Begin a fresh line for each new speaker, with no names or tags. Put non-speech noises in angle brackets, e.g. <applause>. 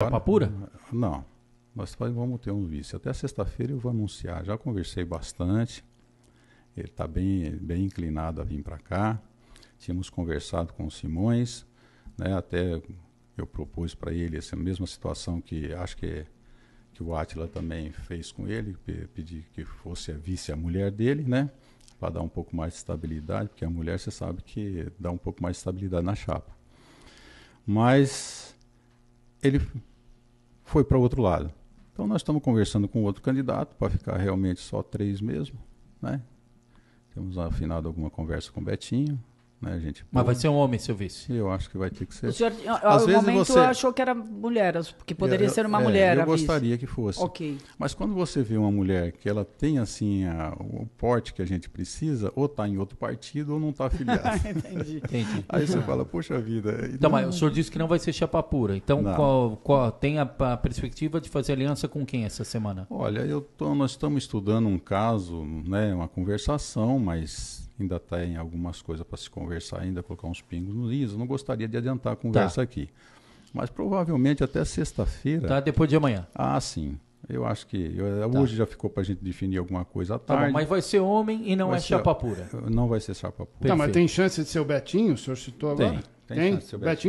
Papura? Não. Nós vamos ter um vice. Até sexta-feira eu vou anunciar. Já conversei bastante. Ele está bem, bem inclinado a vir para cá. Tínhamos conversado com o Simões, né? até eu propus para ele essa mesma situação que acho que, que o Átila também fez com ele, pedi que fosse a vice a mulher dele, né? Para dar um pouco mais de estabilidade, porque a mulher você sabe que dá um pouco mais de estabilidade na chapa. Mas ele foi para o outro lado. Então nós estamos conversando com outro candidato para ficar realmente só três mesmo, né? Temos afinado alguma conversa com o Betinho, né, gente? Mas vai ser um homem, seu vice? Eu acho que vai ter que ser. O senhor, Às vezes momento, você... achou que era mulher, que poderia é, eu, ser uma é, mulher. Eu gostaria vice. que fosse. Ok. Mas quando você vê uma mulher que ela tem assim a, o porte que a gente precisa, ou está em outro partido ou não está afiliada. <laughs> Entendi. Entendi. Aí você fala, poxa vida. Então, não... mas o senhor disse que não vai ser chapa pura. Então, qual, qual, tem a, a, perspectiva de fazer aliança com quem essa semana? Olha, tô, nós estamos estudando um caso, né, uma conversação, mas ainda tem tá algumas coisas para se conversar ainda, colocar uns pingos no liso. não gostaria de adiantar a tá. conversa tá. aqui. Mas provavelmente até sexta-feira. Tá, depois de amanhã. Ah, sim. Eu acho que eu, é, tá. hoje já ficou para a gente definir alguma coisa à tarde. Tá bom, mas vai ser homem e não vai é ser, chapa pura. Não vai ser chapa pura. Tá, mas tem chance de ser o Betinho? O senhor citou tem, agora? Tem, tem? chance de ser o Betinho. Betinho